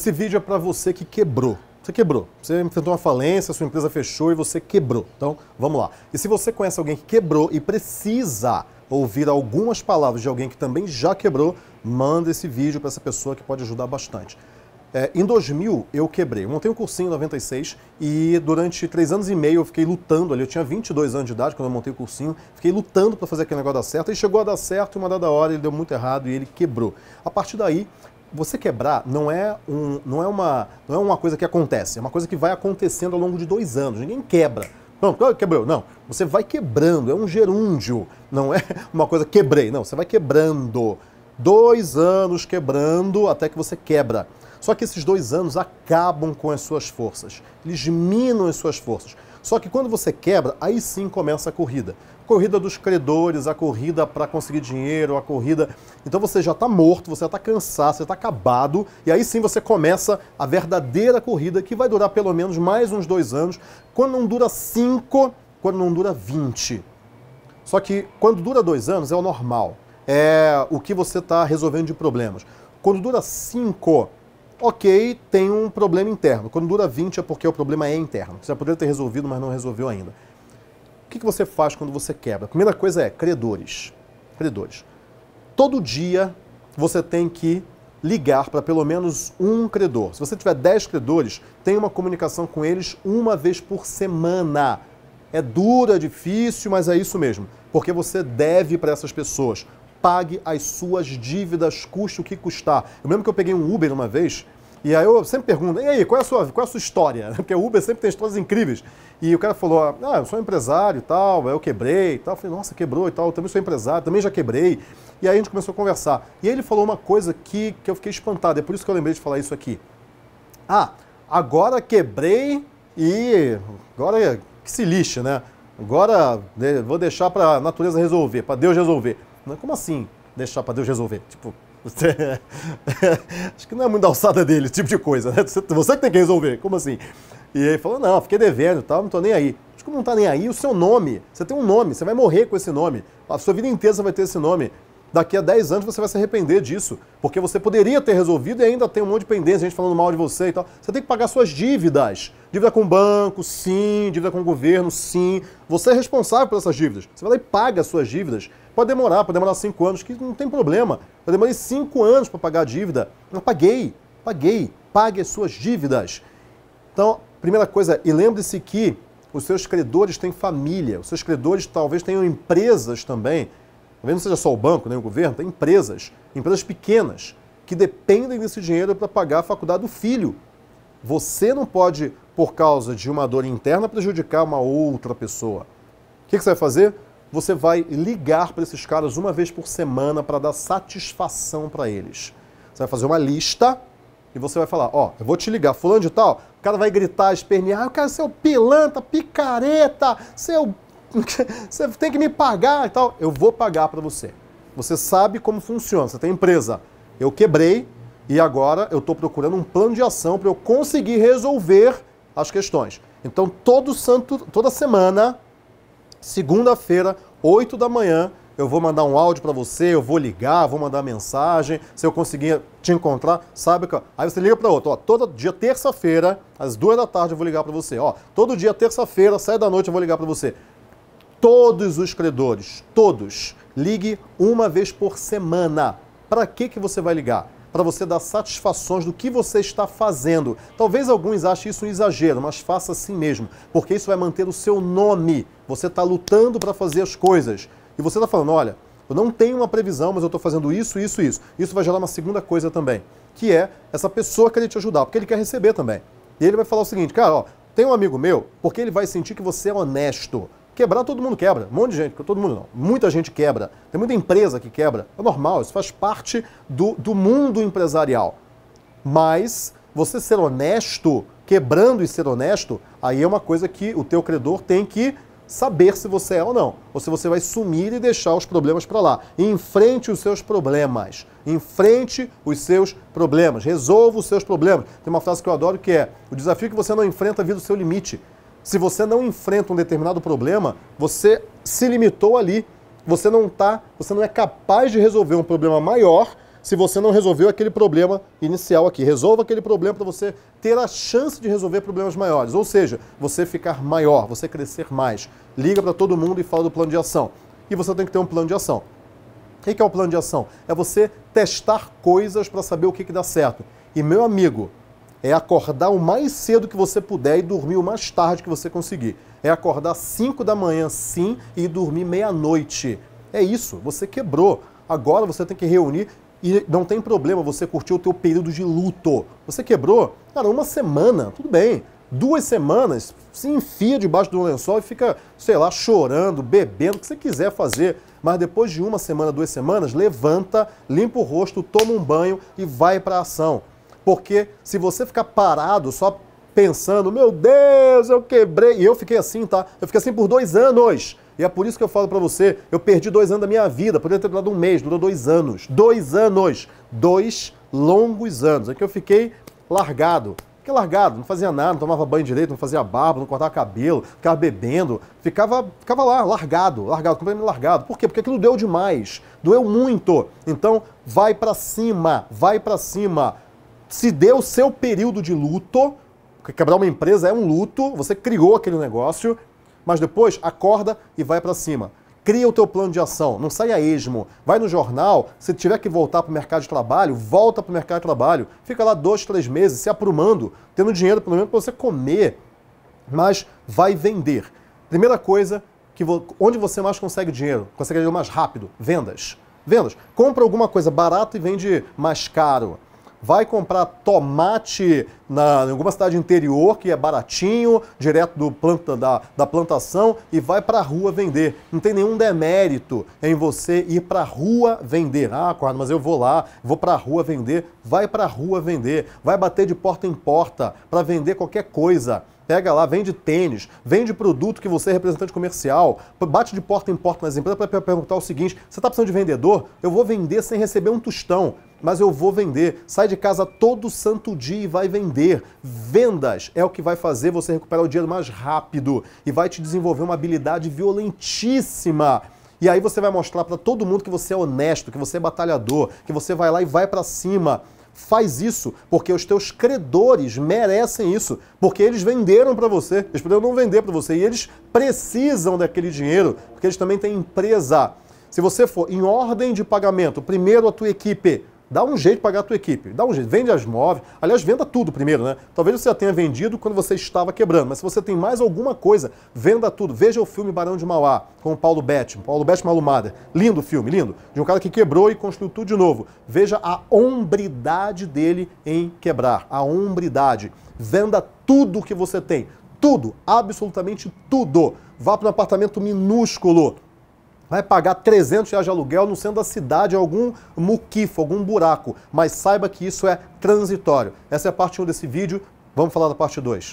Esse vídeo é para você que quebrou. Você quebrou. Você enfrentou uma falência, sua empresa fechou e você quebrou. Então, vamos lá. E se você conhece alguém que quebrou e precisa ouvir algumas palavras de alguém que também já quebrou, manda esse vídeo para essa pessoa que pode ajudar bastante. É, em 2000, eu quebrei. Eu montei um cursinho em 96 e durante três anos e meio eu fiquei lutando ali. Eu tinha 22 anos de idade quando eu montei o cursinho. Fiquei lutando para fazer aquele negócio dar certo e chegou a dar certo e uma dada hora ele deu muito errado e ele quebrou. A partir daí, você quebrar não é, um, não, é uma, não é uma coisa que acontece, é uma coisa que vai acontecendo ao longo de dois anos. Ninguém quebra. Pronto, ah, quebrou. Não, você vai quebrando, é um gerúndio, não é uma coisa quebrei. Não, você vai quebrando. Dois anos quebrando até que você quebra. Só que esses dois anos acabam com as suas forças, eles diminuem as suas forças. Só que quando você quebra, aí sim começa a corrida. Corrida dos credores, a corrida para conseguir dinheiro, a corrida. Então você já está morto, você está cansado, você está acabado, e aí sim você começa a verdadeira corrida que vai durar pelo menos mais uns dois anos, quando não dura cinco, quando não dura vinte. Só que quando dura dois anos é o normal, é o que você está resolvendo de problemas. Quando dura cinco, ok, tem um problema interno. Quando dura 20 é porque o problema é interno. Você já poderia ter resolvido, mas não resolveu ainda. O que você faz quando você quebra? A primeira coisa é credores. Credores. Todo dia você tem que ligar para pelo menos um credor. Se você tiver 10 credores, tem uma comunicação com eles uma vez por semana. É duro, é difícil, mas é isso mesmo. Porque você deve para essas pessoas. Pague as suas dívidas, custe o que custar. Eu lembro que eu peguei um Uber uma vez e aí eu sempre pergunto, e aí, qual é a sua, qual é a sua história? Porque o Uber sempre tem histórias incríveis. E o cara falou, ah, eu sou empresário e tal, eu quebrei e tal. Eu falei, nossa, quebrou e tal, eu também sou empresário, também já quebrei. E aí a gente começou a conversar. E aí ele falou uma coisa que, que eu fiquei espantado, é por isso que eu lembrei de falar isso aqui. Ah, agora quebrei e agora que se lixe, né? Agora né, vou deixar para a natureza resolver, para Deus resolver. Como assim deixar para Deus resolver? Tipo, Acho que não é muito da alçada dele, esse tipo de coisa, né? Você que tem que resolver, como assim? E ele falou, não, fiquei devendo e tal, não tô nem aí. Acho que não tá nem aí o seu nome. Você tem um nome, você vai morrer com esse nome. A sua vida inteira vai ter esse nome. Daqui a 10 anos você vai se arrepender disso, porque você poderia ter resolvido e ainda tem um monte de pendência, gente falando mal de você e tal. Você tem que pagar suas dívidas. Dívida com banco, sim. Dívida com governo, sim. Você é responsável por essas dívidas. Você vai lá e paga suas dívidas. Pode demorar, pode demorar 5 anos, que não tem problema. Eu demorei 5 anos para pagar a dívida. Eu paguei, paguei. Pague as suas dívidas. Então, primeira coisa, e lembre-se que os seus credores têm família, os seus credores talvez tenham empresas também. Talvez tá não seja só o banco, nem o governo, tem empresas, empresas pequenas, que dependem desse dinheiro para pagar a faculdade do filho. Você não pode, por causa de uma dor interna, prejudicar uma outra pessoa. O que, que você vai fazer? Você vai ligar para esses caras uma vez por semana para dar satisfação para eles. Você vai fazer uma lista e você vai falar, ó, oh, eu vou te ligar, fulano de tal, o cara vai gritar, espernear, o ah, cara, seu pilanta picareta, seu você tem que me pagar e tal. Eu vou pagar para você. Você sabe como funciona, você tem empresa. Eu quebrei e agora eu estou procurando um plano de ação para eu conseguir resolver as questões. Então, todo santo, toda semana, segunda-feira, 8 da manhã, eu vou mandar um áudio para você, eu vou ligar, vou mandar mensagem, se eu conseguir te encontrar, sabe que... Aí você liga para outro, ó, todo dia terça-feira, às duas da tarde eu vou ligar para você, ó, todo dia terça-feira, sai da noite eu vou ligar para você todos os credores, todos. Ligue uma vez por semana. Para que, que você vai ligar? Para você dar satisfações do que você está fazendo. Talvez alguns achem isso um exagero, mas faça assim mesmo, porque isso vai manter o seu nome. Você está lutando para fazer as coisas. E você está falando: olha, eu não tenho uma previsão, mas eu estou fazendo isso, isso, isso. Isso vai gerar uma segunda coisa também, que é essa pessoa querer te ajudar, porque ele quer receber também. E ele vai falar o seguinte: cara, ó, tem um amigo meu, porque ele vai sentir que você é honesto. Quebrar todo mundo quebra, um monte de gente, todo mundo não, muita gente quebra, tem muita empresa que quebra, é normal, isso faz parte do, do mundo empresarial. Mas você ser honesto, quebrando e ser honesto, aí é uma coisa que o teu credor tem que saber se você é ou não, ou se você vai sumir e deixar os problemas para lá. enfrente os seus problemas, enfrente os seus problemas, resolva os seus problemas. Tem uma frase que eu adoro que é: o desafio que você não enfrenta vira o seu limite. Se você não enfrenta um determinado problema, você se limitou ali. Você não tá, você não é capaz de resolver um problema maior se você não resolveu aquele problema inicial aqui. Resolva aquele problema para você ter a chance de resolver problemas maiores, ou seja, você ficar maior, você crescer mais. Liga para todo mundo e fala do plano de ação. E você tem que ter um plano de ação. O que é o plano de ação? É você testar coisas para saber o que, que dá certo. E meu amigo, é acordar o mais cedo que você puder e dormir o mais tarde que você conseguir. É acordar 5 da manhã, sim, e dormir meia-noite. É isso, você quebrou. Agora você tem que reunir e não tem problema você curtir o teu período de luto. Você quebrou? Cara, uma semana, tudo bem. Duas semanas, se enfia debaixo do lençol e fica, sei lá, chorando, bebendo, o que você quiser fazer. Mas depois de uma semana, duas semanas, levanta, limpa o rosto, toma um banho e vai para a ação. Porque se você ficar parado só pensando, meu Deus, eu quebrei, e eu fiquei assim, tá? Eu fiquei assim por dois anos. E é por isso que eu falo para você, eu perdi dois anos da minha vida, poderia ter durado um mês, durou dois anos. Dois anos. Dois longos anos. É que eu fiquei largado. Fiquei largado, não fazia nada, não tomava banho direito, não fazia barba, não cortava cabelo, ficava bebendo, ficava, ficava lá, largado, largado, completamente largado. Por quê? Porque aquilo deu demais, doeu muito. Então, vai para cima, vai para cima se deu o seu período de luto, porque quebrar uma empresa é um luto, você criou aquele negócio, mas depois acorda e vai para cima. Cria o teu plano de ação, não saia esmo. Vai no jornal, se tiver que voltar para o mercado de trabalho, volta para o mercado de trabalho. Fica lá dois, três meses se aprumando, tendo dinheiro pelo menos para você comer, mas vai vender. Primeira coisa, que onde você mais consegue dinheiro? Consegue dinheiro mais rápido? Vendas. Vendas. Compra alguma coisa barata e vende mais caro vai comprar tomate na, em alguma cidade interior que é baratinho, direto do planta, da, da plantação e vai para a rua vender. Não tem nenhum demérito em você ir para a rua vender. Ah, Conrado, mas eu vou lá, vou para a rua vender. Vai para a rua vender, vai bater de porta em porta para vender qualquer coisa pega lá, vende tênis, vende produto que você é representante comercial, bate de porta em porta nas empresas para perguntar o seguinte: você está precisando de vendedor? Eu vou vender sem receber um tostão mas eu vou vender. Sai de casa todo santo dia e vai vender. Vendas é o que vai fazer você recuperar o dinheiro mais rápido e vai te desenvolver uma habilidade violentíssima. E aí você vai mostrar para todo mundo que você é honesto, que você é batalhador, que você vai lá e vai para cima. Faz isso porque os teus credores merecem isso, porque eles venderam para você, eles poderiam não vender para você e eles precisam daquele dinheiro, porque eles também têm empresa. Se você for em ordem de pagamento, primeiro a tua equipe, Dá um jeito de pagar a tua equipe. Dá um jeito. Vende as móveis. Aliás, venda tudo primeiro, né? Talvez você já tenha vendido quando você estava quebrando. Mas se você tem mais alguma coisa, venda tudo. Veja o filme Barão de Mauá, com o Paulo Betti. Paulo Betti Malumada. Lindo filme, lindo. De um cara que quebrou e construiu tudo de novo. Veja a hombridade dele em quebrar. A hombridade. Venda tudo que você tem tudo, absolutamente tudo. Vá para um apartamento minúsculo, vai pagar 300 reais de aluguel no centro da cidade, algum muquifo, algum buraco. Mas saiba que isso é transitório. Essa é a parte 1 desse vídeo. Vamos falar da parte 2.